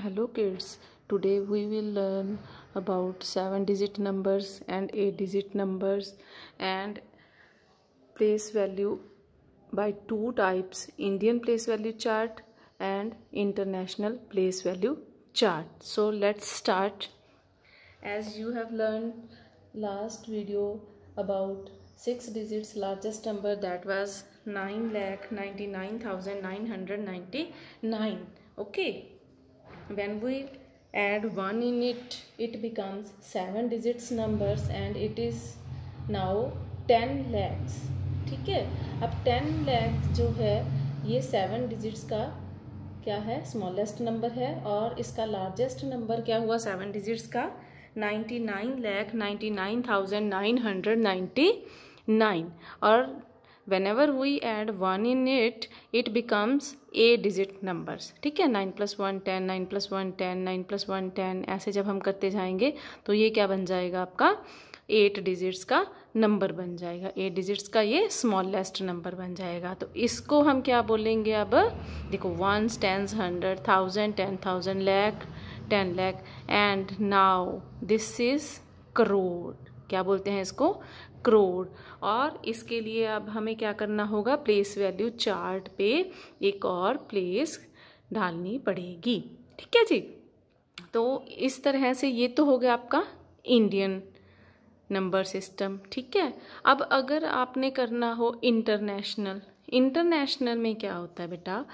hello kids today we will learn about seven digit numbers and eight digit numbers and place value by two types indian place value chart and international place value chart so let's start as you have learned last video about six digits largest number that was 9 lakh 99999 okay when we add 1 in it it becomes 7 digits numbers and it is now 10 lakhs ठीक है अब 10 लाख जो है ये seven digits का क्या है smallest number है और इसका लार्जेस्ट नंबर क्या हुआ सेवन डिजिट्स का ninety nine lakh ninety nine thousand nine hundred ninety nine और whenever we add 1 in it it becomes a digit numbers ठीक है 9 plus one ten nine plus one ten nine plus one ten ऐसे जब हम करते जाएंगे तो ये क्या बन जाएगा आपका एट डिजिट्स का नंबर बन जाएगा एट डिजिट्स का ये स्मॉलेस्ट नंबर बन जाएगा तो इसको हम क्या बोलेंगे अब देखो one tens hundred thousand ten thousand lakh ten lakh and now this is crore क्या बोलते हैं इसको करोड़ और इसके लिए अब हमें क्या करना होगा प्लेस वैल्यू चार्ट पे एक और प्लेस डालनी पड़ेगी ठीक है जी तो इस तरह से ये तो हो गया आपका इंडियन नंबर सिस्टम ठीक है अब अगर आपने करना हो इंटरनेशनल इंटरनेशनल में क्या होता है बेटा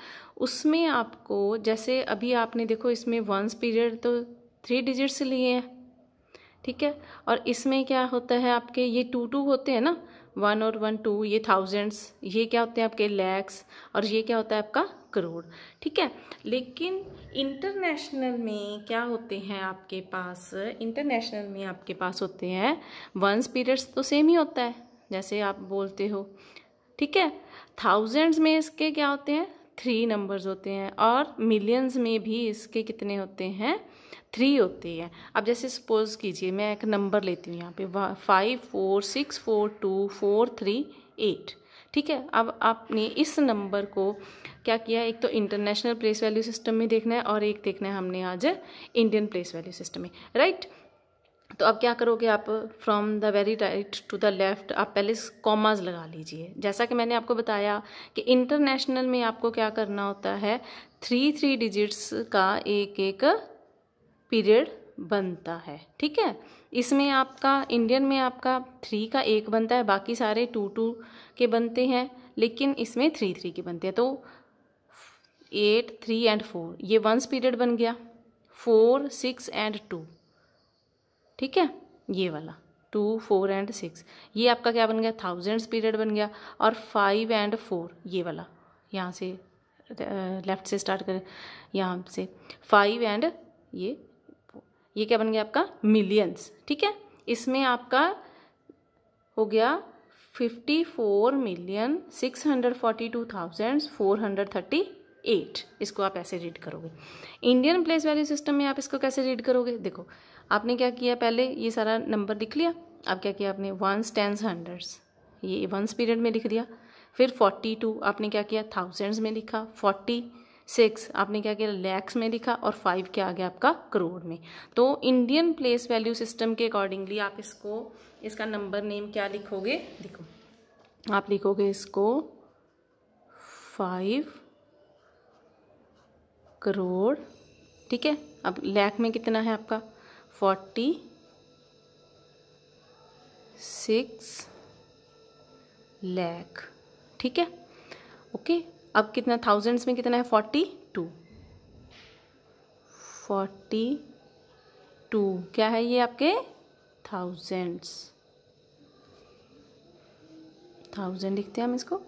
उसमें आपको जैसे अभी आपने देखो इसमें वंस पीरियड तो थ्री डिजिट्स लिए हैं ठीक है और इसमें क्या होता है आपके ये टू टू होते हैं ना वन और वन टू ये थाउजेंड्स ये क्या होते हैं आपके लैक्स और ये क्या होता है आपका करोड़ ठीक है लेकिन इंटरनेशनल में क्या होते हैं आपके पास इंटरनेशनल में आपके पास होते हैं वंस पीरियड्स तो सेम ही होता है जैसे आप बोलते हो ठीक है थाउजेंड्स में इसके क्या होते हैं थ्री नंबर्स होते हैं और मिलियंस में भी इसके कितने होते हैं थ्री होती है अब जैसे सपोज़ कीजिए मैं एक नंबर लेती हूँ यहाँ पे five four six four two four three eight ठीक है अब आपने इस नंबर को क्या किया एक तो इंटरनेशनल प्लेस वैल्यू सिस्टम में देखना है और एक देखना है हमने आज इंडियन प्लेस वैल्यू सिस्टम में राइट तो अब क्या करोगे आप from the very right to the left आप पहले कॉमाज लगा लीजिए जैसा कि मैंने आपको बताया कि इंटरनेशनल में आपको क्या करना होता है थ्री थ्री डिजिट्स का एक एक पीरियड बनता है ठीक है इसमें आपका इंडियन में आपका थ्री का एक बनता है बाकी सारे टू टू के बनते हैं लेकिन इसमें थ्री थ्री के बनते हैं तो एट थ्री एंड फोर ये वंस पीरियड बन गया फोर सिक्स एंड टू ठीक है ये वाला टू फोर एंड सिक्स ये आपका क्या बन गया थाउजेंड्स पीरियड बन गया और फाइव एंड फोर ये वाला यहाँ से लेफ्ट से स्टार्ट करें यहाँ से फाइव एंड ये ये क्या बन गया आपका मिलियंस ठीक है इसमें आपका हो गया fifty four million six hundred forty two thousand four hundred thirty eight इसको आप ऐसे रीड करोगे इंडियन प्लेस वैल्यू सिस्टम में आप इसको कैसे रीड करोगे देखो आपने क्या किया पहले ये सारा नंबर लिख लिया अब क्या किया आपने वंस टेंस हंड्रेड्स ये वंस पीरियड में लिख दिया फिर फोर्टी टू आपने क्या किया थाउजेंड्स में लिखा फोर्टी सिक्स आपने क्या किया लैक्स में लिखा और फाइव क्या आ गया आपका करोड़ में तो इंडियन प्लेस वैल्यू सिस्टम के अकॉर्डिंगली आप इसको इसका नंबर नेम क्या लिखोगे देखो आप लिखोगे इसको फाइव करोड़ ठीक है अब लैख में कितना है आपका फोर्टी सिक्स लैक ठीक है ओके अब कितना थाउजेंड्स में कितना है फोर्टी टू फोर्टी टू क्या है ये आपके थाउजेंड्स थाउजेंड लिखते हैं हम इसको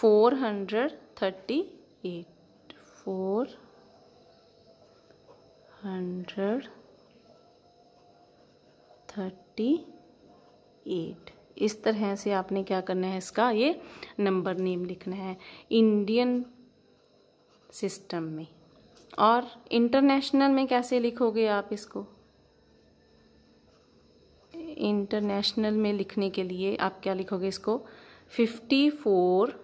four hundred thirty eight four hundred thirty eight इस तरह से आपने क्या करना है इसका ये नंबर नेम लिखना है इंडियन सिस्टम में और इंटरनेशनल में कैसे लिखोगे आप इसको इंटरनेशनल में लिखने के लिए आप क्या लिखोगे इसको फिफ्टी फोर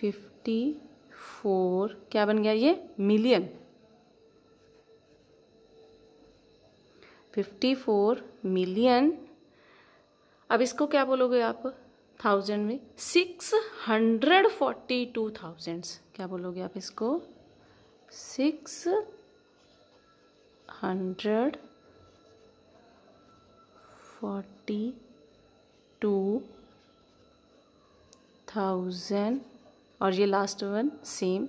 फिफ्टी फोर क्या बन गया ये मिलियन फिफ्टी फोर मिलियन अब इसको क्या बोलोगे आप थाउजेंड में six hundred forty two thousand क्या बोलोगे आप इसको six hundred forty two thousand और ये last one same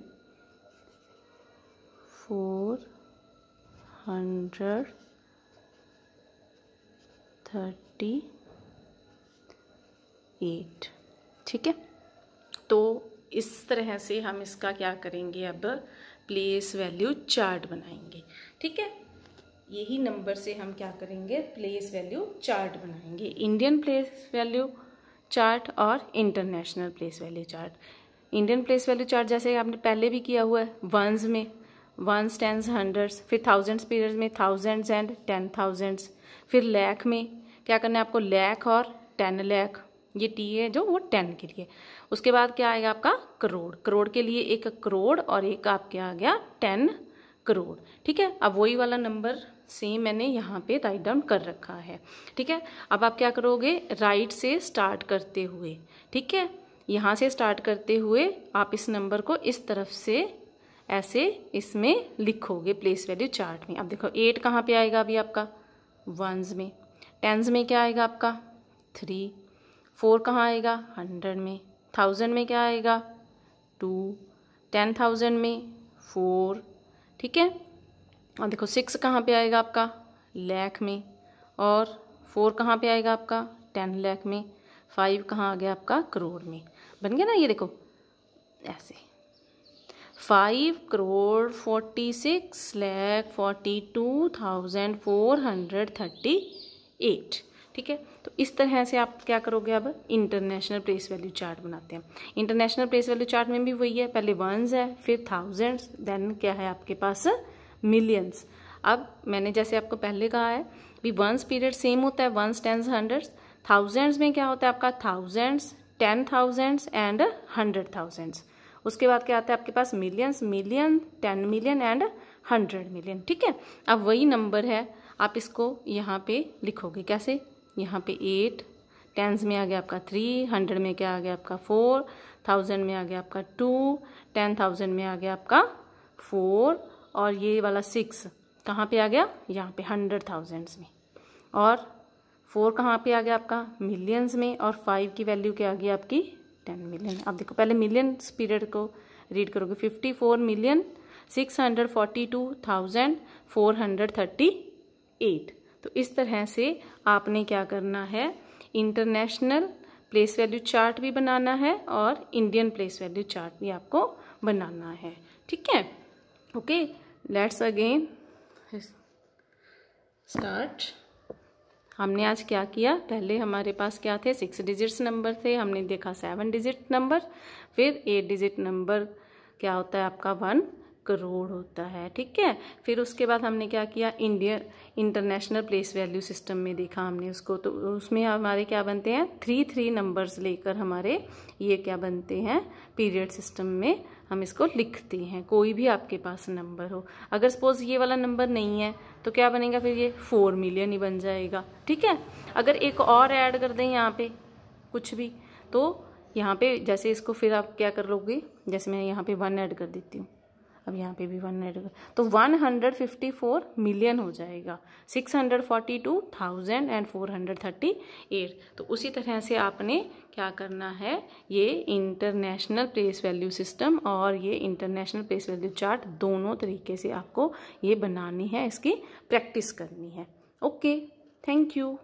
four hundred thirty eight ठीक है तो इस तरह से हम इसका क्या करेंगे अब प्लेस वैल्यू चार्ट बनाएंगे ठीक है यही नंबर से हम क्या करेंगे प्लेस वैल्यू चार्ट बनाएंगे इंडियन प्लेस वैल्यू चार्ट और international place value chart Indian place value chart जैसे आपने पहले भी किया हुआ है वंस में वंस टेंस हंड्रेड्स फिर थाउजेंड्स पीरियड्स में थाउजेंड्स एंड टेन थाउजेंड्स फिर लैख में क्या करना है आपको लैख और टेन लैख ये टी है जो वो टेन के लिए उसके बाद क्या आएगा आपका करोड़ करोड़ के लिए एक करोड़ और एक आपके आ गया टेन करोड़ ठीक है अब वही वाला नंबर सेम मैंने यहाँ पे राइट डाउन कर रखा है ठीक है अब आप क्या करोगे राइट से स्टार्ट करते हुए ठीक है यहाँ से स्टार्ट करते हुए आप इस नंबर को इस तरफ से ऐसे इसमें लिखोगे प्लेस वैल्यू चार्ट में अब देखो एट कहाँ पे आएगा अभी आपका वंस में टेंस में क्या आएगा आपका थ्री फोर कहाँ आएगा हंड्रेड में थाउजेंड में क्या आएगा टू टेन थाउजेंड में फोर ठीक है और देखो सिक्स कहाँ पे आएगा आपका लैख में और फोर कहाँ पे आएगा आपका टेन लैख में फाइव कहाँ आ गया आपका करोड़ में बन गया ना ये देखो ऐसे five crore forty six lakh forty two thousand four hundred thirty eight ठीक है तो इस तरह से आप क्या करोगे अब इंटरनेशनल प्लेस वैल्यू चार्ट बनाते हैं इंटरनेशनल प्लेस वैल्यू चार्ट में भी वही है पहले वंस है फिर थाउजेंड्स देन क्या है आपके पास मिलियंस अब मैंने जैसे आपको पहले कहा है भी वंस पीरियड सेम होता है वंस टेंस हंड्रेड्स थाउजेंड्स में क्या होता है आपका thousands ten thousands and hundred thousands उसके बाद क्या आता है आपके पास millions million ten million and hundred million ठीक है अब वही नंबर है आप इसको यहाँ पे लिखोगे कैसे यहाँ पे एट टेंस में आ गया आपका थ्री हंड्रेड में क्या आ गया आपका फोर थाउजेंड में आ गया आपका टू टेन थाउजेंड में आ गया आपका फोर और ये वाला सिक्स कहाँ पे आ गया यहाँ पे हंड्रेड थाउजेंड्स में और फोर कहाँ पे आ गया आपका मिलियंस में और फाइव की वैल्यू क्या आ गई आपकी टेन मिलियन आप देखो पहले मिलियन पीरियड को रीड करोगे fifty four million six hundred forty two thousand four hundred thirty eight तो इस तरह से आपने क्या करना है इंटरनेशनल प्लेस वैल्यू चार्ट भी बनाना है और इंडियन प्लेस वैल्यू चार्ट भी आपको बनाना है ठीक है ओके लेट्स अगेन स्टार्ट हमने आज क्या किया पहले हमारे पास क्या थे सिक्स डिजिट्स नंबर थे हमने देखा सेवन डिजिट नंबर फिर एट डिजिट नंबर क्या होता है आपका वन करोड़ होता है ठीक है फिर उसके बाद हमने क्या किया India international place value system में देखा हमने उसको तो उसमें हमारे क्या बनते हैं थ्री थ्री नंबर्स लेकर हमारे ये क्या बनते हैं पीरियड सिस्टम में हम इसको लिखते हैं कोई भी आपके पास नंबर हो अगर सपोज ये वाला नंबर नहीं है तो क्या बनेगा फिर ये फोर मिलियन ही बन जाएगा ठीक है अगर एक और ऐड कर दें यहाँ पे कुछ भी तो यहाँ पे जैसे इसको फिर आप क्या कर लोगे जैसे मैं यहाँ पे वन ऐड कर देती हूँ अब यहाँ पे भी वन हंड्रेड तो one hundred fifty four million हो जाएगा six hundred forty two thousand and four hundred thirty eight तो उसी तरह से आपने क्या करना है ये इंटरनेशनल प्लेस वैल्यू सिस्टम और ये इंटरनेशनल प्लेस वैल्यू चार्ट दोनों तरीके से आपको ये बनानी है इसकी प्रैक्टिस करनी है ओके थैंक यू